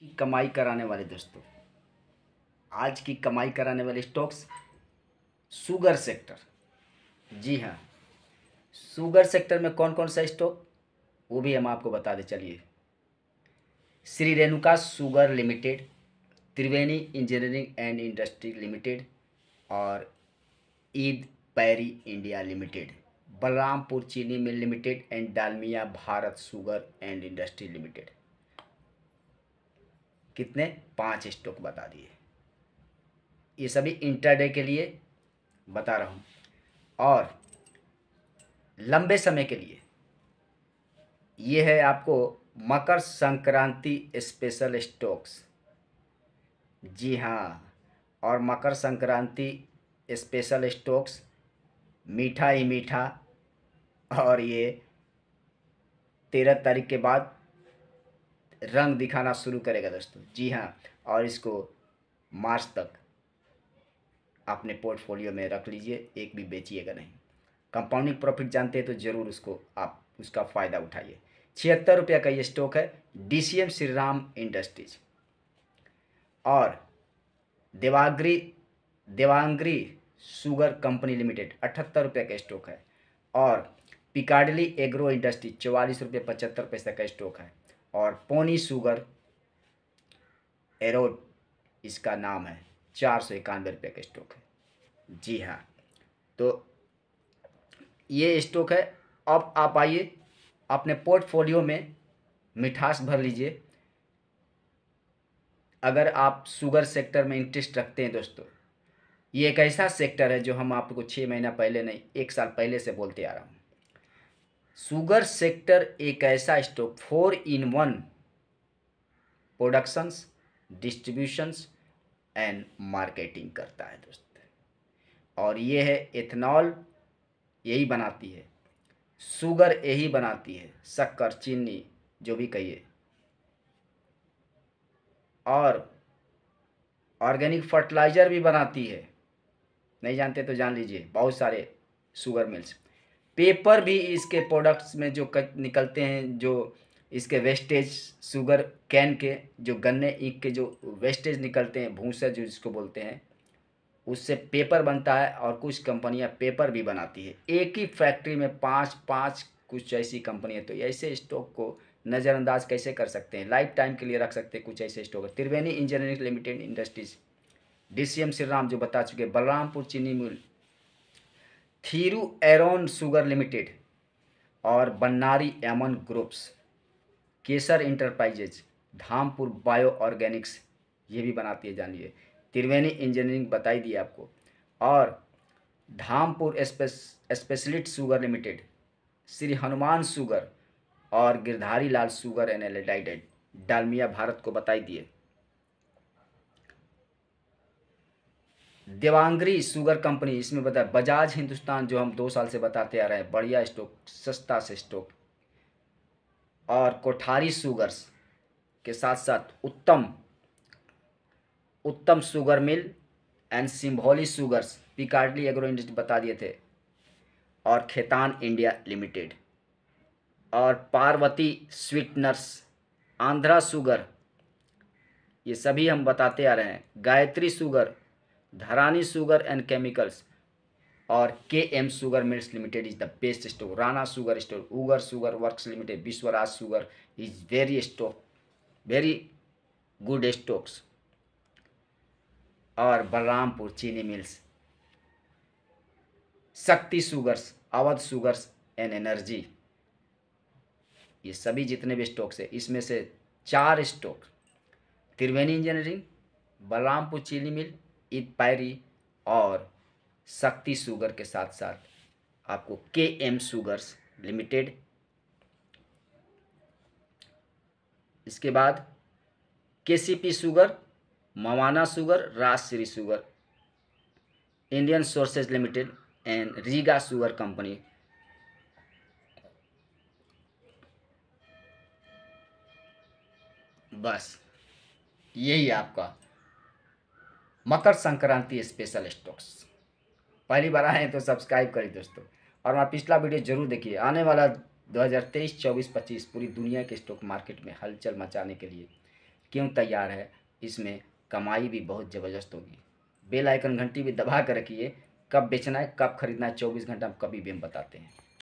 की कमाई कराने वाले दोस्तों आज की कमाई कराने वाले स्टॉक्स शुगर सेक्टर जी हाँ सुगर सेक्टर में कौन कौन सा स्टॉक वो भी हम आपको बता दें चलिए Shri Renuka sugar limited Triveni engineering and industry limited और EID Parry India limited Balrampur Chini mill limited and Dalmia Bharat sugar and industry limited कितने पाँच स्टॉक बता दिए ये सभी इंटरडे के लिए बता रहा हूँ और लंबे समय के लिए ये है आपको मकर संक्रांति स्पेशल स्टॉक्स जी हाँ और मकर संक्रांति स्पेशल स्टॉक्स मीठा ही मीठा और ये तेरह तारीख के बाद रंग दिखाना शुरू करेगा दोस्तों जी हाँ और इसको मार्च तक अपने पोर्टफोलियो में रख लीजिए एक भी बेचिएगा नहीं कंपाउंडिंग प्रॉफिट जानते हैं तो ज़रूर उसको आप उसका फ़ायदा उठाइए छिहत्तर रुपये का ये स्टॉक है D C M Shri Ram industries और देवाग्री देवांग्री शुगर कंपनी लिमिटेड अठहत्तर रुपये का स्टॉक है और पिकाडली एग्रो इंडस्ट्री चौवालीस रुपये पचहत्तर पैसा का स्टॉक है और पोनी शुगर एरोड इसका नाम है चार सौ इक्यानवे रुपये का स्टॉक है जी हाँ तो ये स्टॉक है अब आप आइए अपने पोर्टफोलियो में मिठास भर लीजिए अगर आप शुगर सेक्टर में इंटरेस्ट रखते हैं दोस्तों ये एक ऐसा सेक्टर है जो हम आपको छः महीना पहले नहीं एक साल पहले से बोलते आ रहा हूँ सुगर सेक्टर एक ऐसा stock four in one productions distributions and marketing करता है दोस्त और ये है इथेनॉल यही बनाती है शुगर यही बनाती है शक्कर चीनी जो भी कहिए और ऑर्गेनिक फर्टिलाइज़र भी बनाती है नहीं जानते तो जान लीजिए बहुत सारे शुगर मिल्स पेपर भी इसके प्रोडक्ट्स में जो निकलते हैं जो इसके वेस्टेज शुगर कैन के जो गन्ने ईख के जो वेस्टेज निकलते हैं भूसा जो जिसको बोलते हैं उससे पेपर बनता है और कुछ कंपनियां पेपर भी बनाती है एक ही फैक्ट्री में पाँच पाँच कुछ ऐसी कंपनियां तो ऐसे स्टॉक को नज़रअंदाज कैसे कर सकते हैं लाइफ टाइम के लिए रख सकते हैं कुछ ऐसे stock Triveni engineering limited industries D C M Shriram जो बता चुके Balrampur Chini mill Thiru Arooran sugar limited और Bannari Amman groups Kesar enterprises Dhampur bio organics ये भी बनाती है जानिए त्रिवेणी इंजीनियरिंग बताई दी आपको और Dhampur specialty sugar limited Shri Hanuman sugar और Girdhari Lal sugar N L Dalmia Bharat को बताई दिए देवांग्री शुगर कंपनी इसमें बताया बजाज हिंदुस्तान जो हम दो साल से बताते आ रहे हैं बढ़िया स्टॉक सस्ता से स्टॉक और कोठारी शुगर्स के साथ साथ Uttam Uttam sugar mill and Simbhaoli sugars Piccadily agro industry बता दिए थे और खेतान इंडिया लिमिटेड और पार्वती स्वीटनर्स आंध्रा शुगर ये सभी हम बताते आ रहे हैं Gayatri sugar Dharani sugar and chemicals और K M sugar mills limited is the best store Rana sugar store Ugar sugar works limited Vishwaraj sugar is very stock very good stocks और Balrampur Chini mills Shakti sugars Avadh sugars and energy ये सभी जितने भी स्टॉक्स है इसमें से चार स्टॉक त्रिवेणी इंजीनियरिंग बलरामपुर चीनी मिल पायरी और शक्ति शुगर के साथ साथ आपको के एम शुगर्स लिमिटेड इसके बाद K C P sugar Mawana sugar Rajshree sugar Indian sources limited and Riga sugar company बस यही आपका मकर संक्रांति स्पेशल स्टॉक्स पहली बार आए तो सब्सक्राइब करें दोस्तों और हमारा पिछला वीडियो जरूर देखिए आने वाला 2023, 24, 25 पूरी दुनिया के स्टॉक मार्केट में हलचल मचाने के लिए क्यों तैयार है इसमें कमाई भी बहुत ज़बरदस्त होगी बेल आइकन घंटी भी दबा कर रखिए कब बेचना है कब खरीदना है चौबीस घंटा हम कभी भी हम बताते हैं